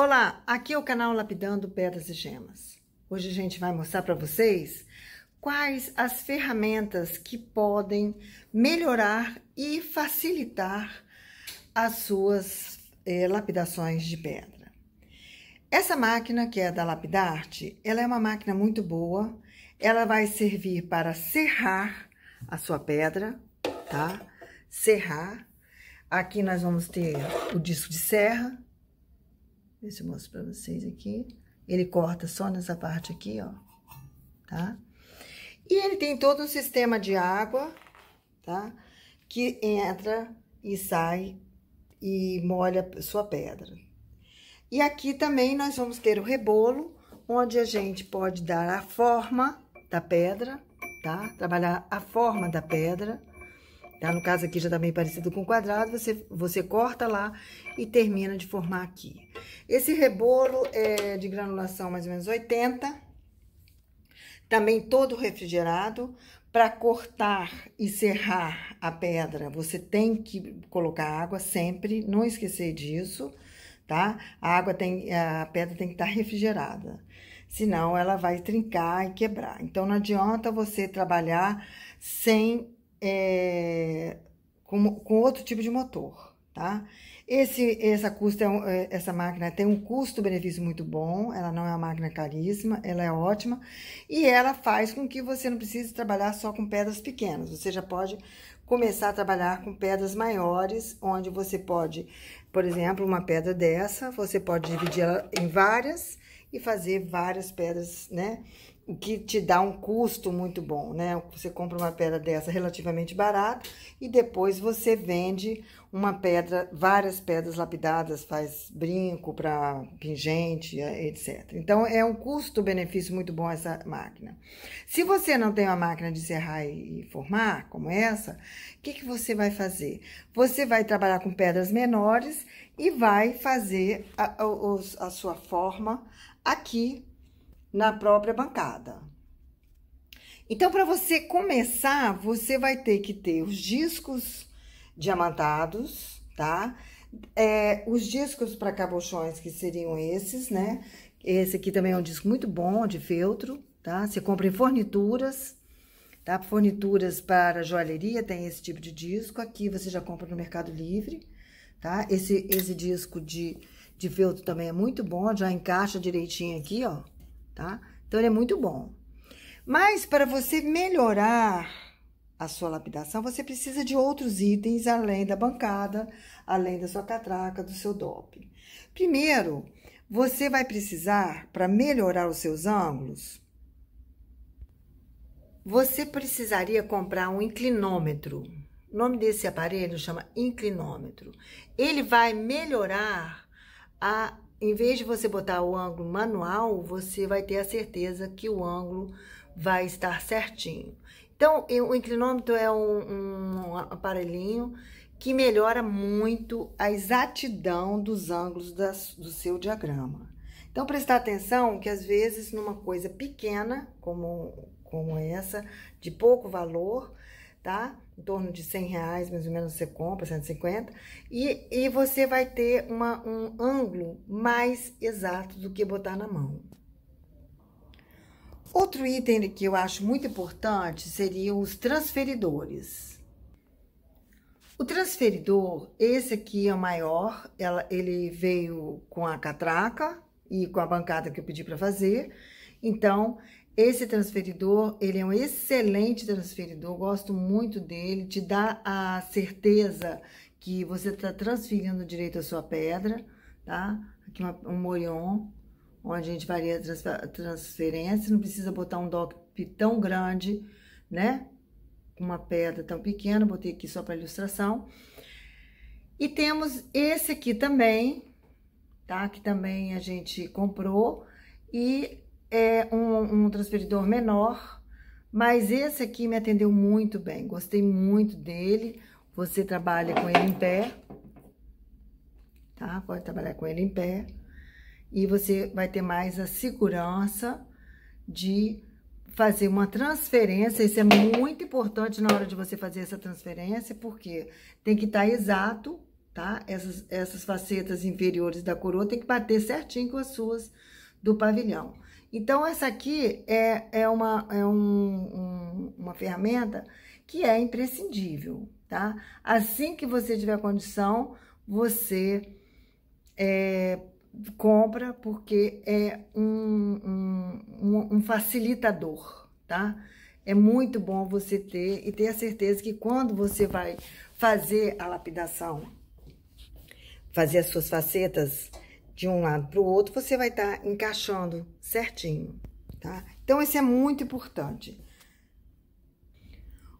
Olá, aqui é o canal Lapidando Pedras e Gemas. Hoje a gente vai mostrar para vocês quais as ferramentas que podem melhorar e facilitar as suas eh, lapidações de pedra. Essa máquina, que é da Lapidarte, ela é uma máquina muito boa. Ela vai servir para serrar a sua pedra, tá? Serrar. Aqui nós vamos ter o disco de serra, Deixa eu mostrar pra vocês aqui. Ele corta só nessa parte aqui, ó, tá? E ele tem todo um sistema de água, tá? Que entra e sai e molha sua pedra. E aqui também nós vamos ter o rebolo, onde a gente pode dar a forma da pedra, tá? Trabalhar a forma da pedra tá? No caso aqui já tá bem parecido com o quadrado, você, você corta lá e termina de formar aqui. Esse rebolo é de granulação mais ou menos 80, também todo refrigerado. Para cortar e serrar a pedra, você tem que colocar água sempre, não esquecer disso, tá? A água tem, a pedra tem que estar tá refrigerada senão ela vai trincar e quebrar. Então não adianta você trabalhar sem é, com, com outro tipo de motor, tá? Esse, essa, custa, é é, essa máquina tem um custo-benefício muito bom, ela não é uma máquina caríssima, ela é ótima e ela faz com que você não precise trabalhar só com pedras pequenas, você já pode começar a trabalhar com pedras maiores, onde você pode, por exemplo, uma pedra dessa, você pode dividir ela em várias e fazer várias pedras, né? o que te dá um custo muito bom, né? Você compra uma pedra dessa relativamente barata e depois você vende uma pedra, várias pedras lapidadas, faz brinco para pingente, é, etc. Então é um custo-benefício muito bom essa máquina. Se você não tem uma máquina de serrar e formar como essa, o que, que você vai fazer? Você vai trabalhar com pedras menores e vai fazer a, a, a sua forma aqui na própria bancada. Então, para você começar, você vai ter que ter os discos diamantados, tá? É, os discos para cabochões, que seriam esses, né? Esse aqui também é um disco muito bom de feltro, tá? Você compra em fornituras, tá? Fornituras para joalheria tem esse tipo de disco. Aqui você já compra no Mercado Livre, tá? Esse, esse disco de, de feltro também é muito bom, já encaixa direitinho aqui, ó tá? Então, ele é muito bom. Mas, para você melhorar a sua lapidação, você precisa de outros itens além da bancada, além da sua catraca, do seu doping. Primeiro, você vai precisar, para melhorar os seus ângulos, você precisaria comprar um inclinômetro. O nome desse aparelho chama inclinômetro. Ele vai melhorar a em vez de você botar o ângulo manual, você vai ter a certeza que o ângulo vai estar certinho. Então, o inclinômetro é um, um aparelhinho que melhora muito a exatidão dos ângulos das, do seu diagrama. Então, prestar atenção que às vezes numa coisa pequena, como, como essa, de pouco valor, tá? em torno de 100 reais, mais ou menos, você compra, 150, e, e você vai ter uma, um ângulo mais exato do que botar na mão. Outro item que eu acho muito importante seriam os transferidores. O transferidor, esse aqui é o maior, ela, ele veio com a catraca e com a bancada que eu pedi para fazer. Então, esse transferidor, ele é um excelente transferidor, gosto muito dele, te dá a certeza que você está transferindo direito a sua pedra, tá? Aqui uma, um morion, onde a gente varia a transferência, não precisa botar um DOC tão grande, né? Uma pedra tão pequena, botei aqui só para ilustração. E temos esse aqui também, tá? Que também a gente comprou. E é um, um transferidor menor, mas esse aqui me atendeu muito bem, gostei muito dele. Você trabalha com ele em pé, tá? Pode trabalhar com ele em pé. E você vai ter mais a segurança de fazer uma transferência. Isso é muito importante na hora de você fazer essa transferência, porque tem que estar tá exato, tá? Essas, essas facetas inferiores da coroa tem que bater certinho com as suas do pavilhão. Então, essa aqui é, é, uma, é um, um, uma ferramenta que é imprescindível, tá? Assim que você tiver condição, você é, compra, porque é um, um, um facilitador, tá? É muito bom você ter e ter a certeza que quando você vai fazer a lapidação, fazer as suas facetas de um lado para o outro, você vai estar tá encaixando certinho, tá? Então, esse é muito importante.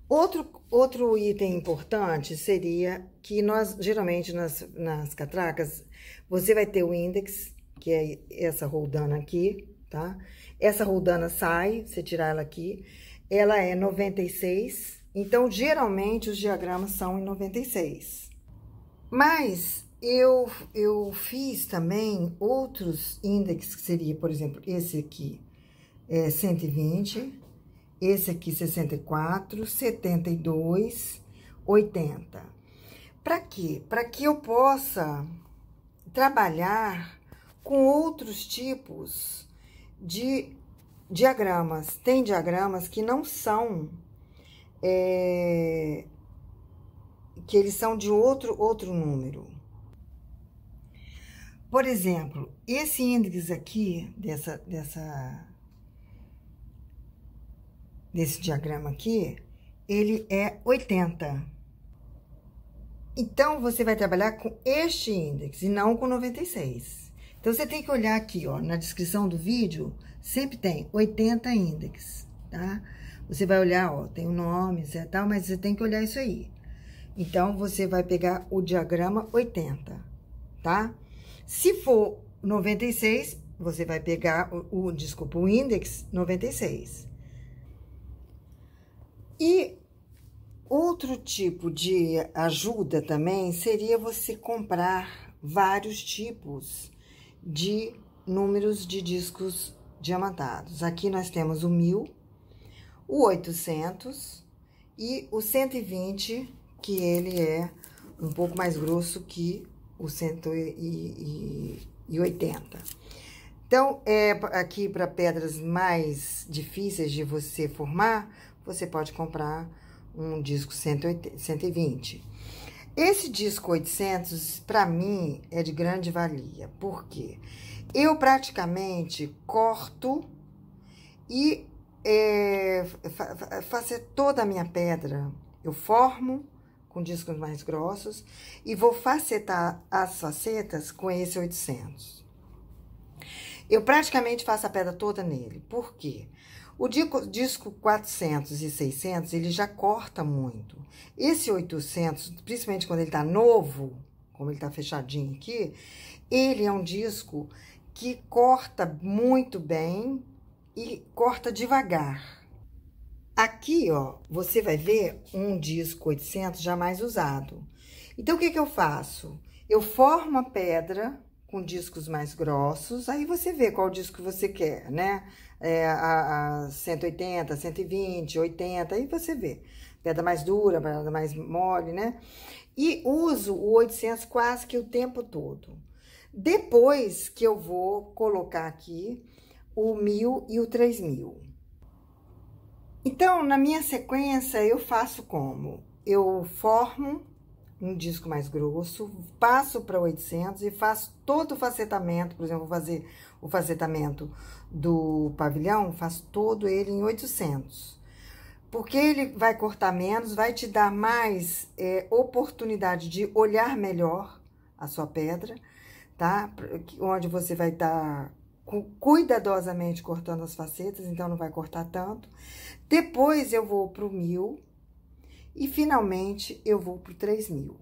Outro, outro item importante seria que nós, geralmente, nas, nas catracas, você vai ter o índex, que é essa roldana aqui, tá? Essa roldana sai, você tirar ela aqui, ela é 96, então, geralmente, os diagramas são em 96. Mas, eu, eu fiz também outros índices, que seria, por exemplo, esse aqui é 120, esse aqui 64, 72, 80. Para quê? Para que eu possa trabalhar com outros tipos de diagramas. Tem diagramas que não são, é, que eles são de outro, outro número. Por exemplo, esse índice aqui, dessa, dessa, desse diagrama aqui, ele é 80. Então, você vai trabalhar com este índice e não com 96. Então, você tem que olhar aqui, ó, na descrição do vídeo, sempre tem 80 índices, tá? Você vai olhar, ó, tem o um nome, etc, tal, mas você tem que olhar isso aí. Então, você vai pegar o diagrama 80, Tá? Se for 96, você vai pegar o, o desculpa, o índice 96. E outro tipo de ajuda também seria você comprar vários tipos de números de discos diamantados. Aqui nós temos o 1000, o 800 e o 120, que ele é um pouco mais grosso que o 180. Então, é aqui para pedras mais difíceis de você formar, você pode comprar um disco e 120. Esse disco 800, para mim, é de grande valia. Por quê? Eu praticamente corto e é, faço toda a minha pedra. Eu formo com discos mais grossos e vou facetar as facetas com esse 800. Eu praticamente faço a pedra toda nele. Por quê? O disco 400 e 600, ele já corta muito. Esse 800, principalmente quando ele tá novo, como ele tá fechadinho aqui, ele é um disco que corta muito bem e corta devagar. Aqui, ó, você vai ver um disco 800 jamais usado. Então, o que que eu faço? Eu formo a pedra com discos mais grossos, aí você vê qual disco você quer, né? É, a, a 180, 120, 80, aí você vê. Pedra mais dura, pedra mais mole, né? E uso o 800 quase que o tempo todo. Depois que eu vou colocar aqui o 1000 e o 3000. Então, na minha sequência, eu faço como? Eu formo um disco mais grosso, passo para 800 e faço todo o facetamento, por exemplo, vou fazer o facetamento do pavilhão, faço todo ele em 800. Porque ele vai cortar menos, vai te dar mais é, oportunidade de olhar melhor a sua pedra, tá? Onde você vai estar tá cuidadosamente cortando as facetas, então não vai cortar tanto. Depois eu vou pro mil e finalmente eu vou pro três mil.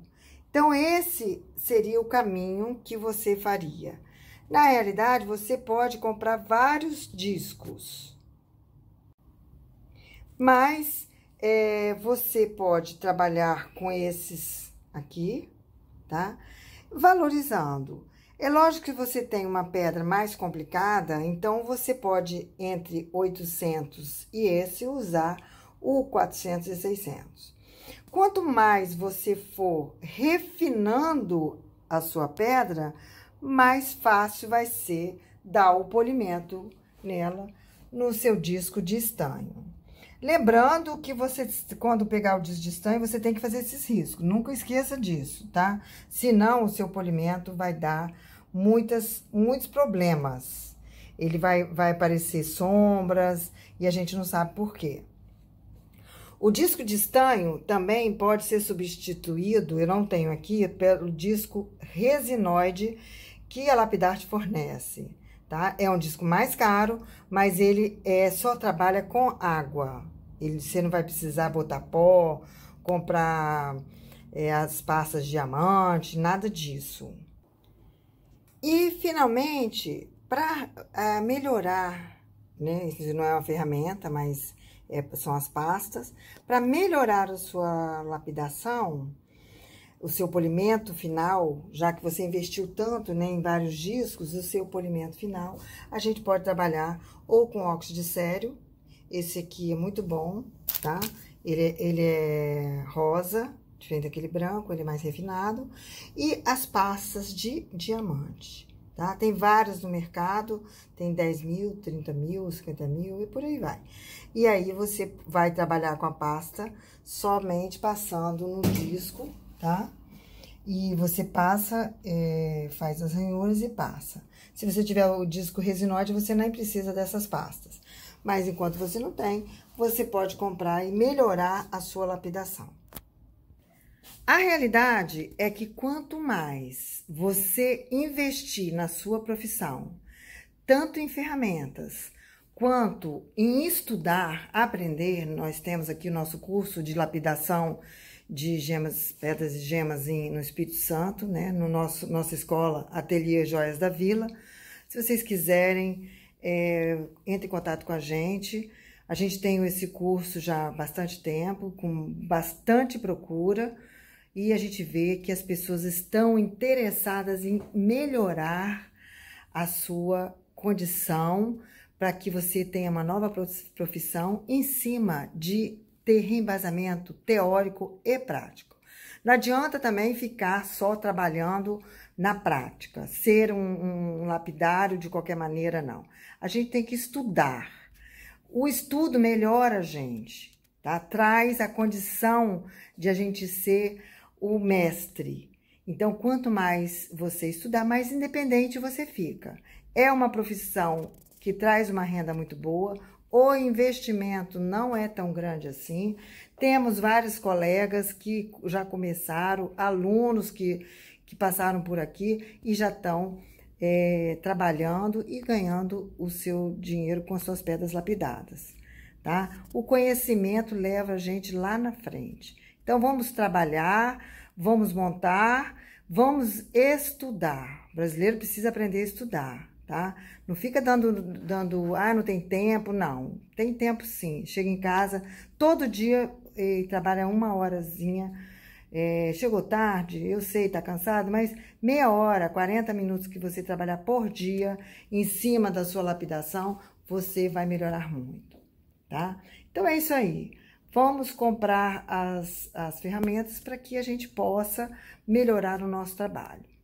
Então, esse seria o caminho que você faria. Na realidade, você pode comprar vários discos. Mas, é, você pode trabalhar com esses aqui, tá? Valorizando. É lógico que você tem uma pedra mais complicada, então você pode, entre 800 e esse, usar o 400 e 600. Quanto mais você for refinando a sua pedra, mais fácil vai ser dar o polimento nela no seu disco de estanho. Lembrando que você, quando pegar o desdistante, você tem que fazer esses riscos. Nunca esqueça disso, tá? Senão, o seu polimento vai dar muitas, muitos problemas. Ele vai, vai aparecer sombras e a gente não sabe por quê. O disco de estanho também pode ser substituído, eu não tenho aqui, pelo disco resinoide que a Lapidarte fornece tá? É um disco mais caro, mas ele é só trabalha com água. Ele, você não vai precisar botar pó, comprar é, as pastas diamante, nada disso. E, finalmente, para é, melhorar, né? Isso não é uma ferramenta, mas é, são as pastas. Para melhorar a sua lapidação, o seu polimento final, já que você investiu tanto né, em vários discos, o seu polimento final, a gente pode trabalhar ou com óxido de sério, esse aqui é muito bom, tá? Ele, é, ele é rosa, diferente daquele branco, ele é mais refinado, e as pastas de diamante, tá? Tem várias no mercado, tem 10 mil, 30 mil, 50 mil e por aí vai. E aí, você vai trabalhar com a pasta somente passando no disco, tá? e você passa, é, faz as ranhuras e passa. Se você tiver o disco resinoide, você nem precisa dessas pastas. Mas enquanto você não tem, você pode comprar e melhorar a sua lapidação. A realidade é que quanto mais você investir na sua profissão, tanto em ferramentas quanto em estudar, aprender, nós temos aqui o nosso curso de lapidação de gemas, pedras e gemas em, no Espírito Santo, né? No nosso nossa escola Ateliê Joias da Vila. Se vocês quiserem, é, entre em contato com a gente. A gente tem esse curso já há bastante tempo, com bastante procura, e a gente vê que as pessoas estão interessadas em melhorar a sua condição para que você tenha uma nova profissão em cima de ter embasamento teórico e prático. Não adianta também ficar só trabalhando na prática, ser um, um lapidário de qualquer maneira, não. A gente tem que estudar. O estudo melhora a gente, tá? Traz a condição de a gente ser o mestre. Então, quanto mais você estudar, mais independente você fica. É uma profissão que traz uma renda muito boa, o investimento não é tão grande assim. Temos vários colegas que já começaram, alunos que, que passaram por aqui e já estão é, trabalhando e ganhando o seu dinheiro com suas pedras lapidadas. Tá? O conhecimento leva a gente lá na frente. Então vamos trabalhar, vamos montar, vamos estudar. O brasileiro precisa aprender a estudar tá? Não fica dando, dando, ah, não tem tempo, não. Tem tempo sim. Chega em casa, todo dia trabalha uma horazinha. É, chegou tarde, eu sei, tá cansado, mas meia hora, 40 minutos que você trabalhar por dia em cima da sua lapidação, você vai melhorar muito, tá? Então é isso aí. Vamos comprar as, as ferramentas para que a gente possa melhorar o nosso trabalho.